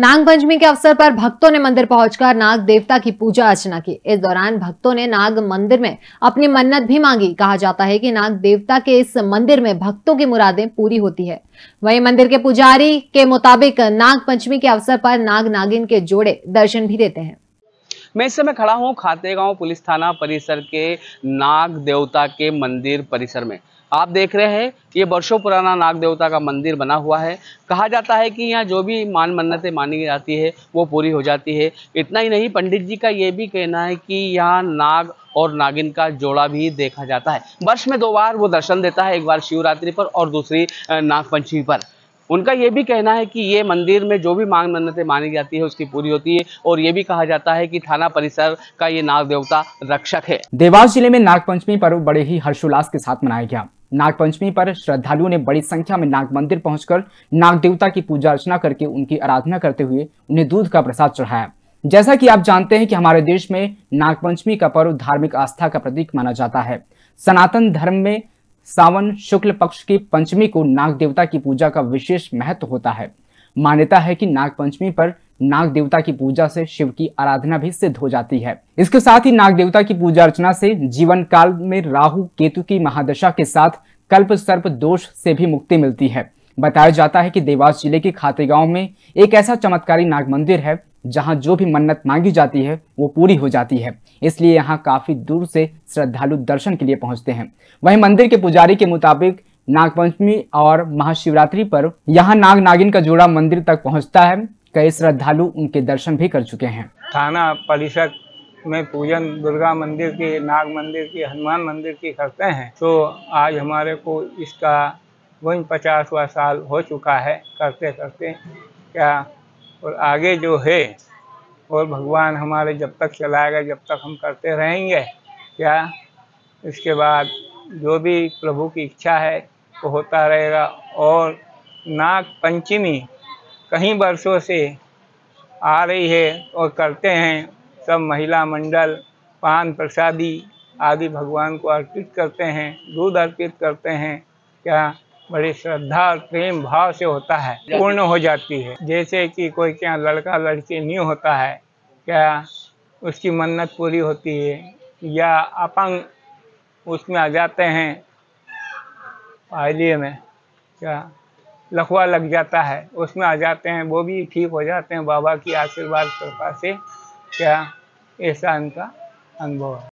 नाग पंचमी के अवसर पर भक्तों ने मंदिर पहुंचकर नाग देवता की पूजा अर्चना की इस दौरान भक्तों ने नाग मंदिर में अपनी मन्नत भी मांगी कहा जाता है कि नाग देवता के इस मंदिर में भक्तों की मुरादें पूरी होती है वहीं मंदिर के पुजारी के मुताबिक नाग पंचमी के अवसर पर नाग नागिन के जोड़े दर्शन भी देते हैं मैं इस समय खड़ा हूँ खातेगांव पुलिस थाना परिसर के नाग देवता के मंदिर परिसर में आप देख रहे हैं ये वर्षों पुराना नाग देवता का मंदिर बना हुआ है कहा जाता है कि यहाँ जो भी मान मन्नतें मानी जाती है वो पूरी हो जाती है इतना ही नहीं पंडित जी का ये भी कहना है कि यहाँ नाग और नागिन का जोड़ा भी देखा जाता है वर्ष में दो बार वो दर्शन देता है एक बार शिवरात्रि पर और दूसरी नागपंचमी पर उनका ये भी कहना है कि ये मंदिर में जो भी मांग मन्नतें मानी जाती है उसकी पूरी होती है और ये भी कहा जाता है कि थाना परिसर का ये नाग देवता रक्षक है देवास जिले में नागपंचमी पर्व बड़े ही हर्षोल्लास के साथ मनाया गया नागपंचमी पर श्रद्धालुओं ने बड़ी संख्या में नाग मंदिर पहुंचकर नाग देवता की पूजा अर्चना करके उनकी आराधना करते हुए उन्हें दूध का प्रसाद चढ़ाया जैसा कि आप जानते हैं कि हमारे देश में नागपंचमी का पर्व धार्मिक आस्था का प्रतीक माना जाता है सनातन धर्म में सावन शुक्ल पक्ष की पंचमी को नाग देवता की पूजा का विशेष महत्व होता है मान्यता है कि नाग पंचमी पर नाग देवता की पूजा से शिव की आराधना भी सिद्ध हो जाती है इसके साथ ही नाग देवता की पूजा अर्चना से जीवन काल में राहु केतु की महादशा के साथ कल्प सर्प दोष से भी मुक्ति मिलती है बताया जाता है कि देवास जिले के खाते में एक ऐसा चमत्कारी नाग मंदिर है जहाँ जो भी मन्नत मांगी जाती है वो पूरी हो जाती है इसलिए यहाँ काफ़ी दूर से श्रद्धालु दर्शन के लिए पहुँचते हैं वहीं मंदिर के पुजारी के मुताबिक नागपंचमी और महाशिवरात्रि पर यहाँ नाग नागिन का जोड़ा मंदिर तक पहुँचता है कई श्रद्धालु उनके दर्शन भी कर चुके हैं थाना परिषद में पूजन दुर्गा मंदिर की नाग मंदिर की हनुमान मंदिर की करते हैं तो आज हमारे को इसका वही पचासवा साल हो चुका है करते करते क्या और आगे जो है और भगवान हमारे जब तक चलाएगा जब तक हम करते रहेंगे क्या इसके बाद जो भी प्रभु की इच्छा है वो होता रहेगा और नाग पंचमी कई वर्षों से आ रही है और करते हैं सब महिला मंडल पान प्रसादी आदि भगवान को अर्पित करते हैं दूध अर्पित करते हैं क्या बड़ी श्रद्धा और प्रेम भाव से होता है पूर्ण हो जाती है जैसे कि कोई क्या लड़का लड़की नहीं होता है क्या उसकी मन्नत पूरी होती है या अपंग उसमें आ जाते हैं पायलिए में क्या लखवा लग जाता है उसमें आ जाते हैं वो भी ठीक हो जाते हैं बाबा की आशीर्वाद कृपा से क्या ऐसा इनका अनुभव है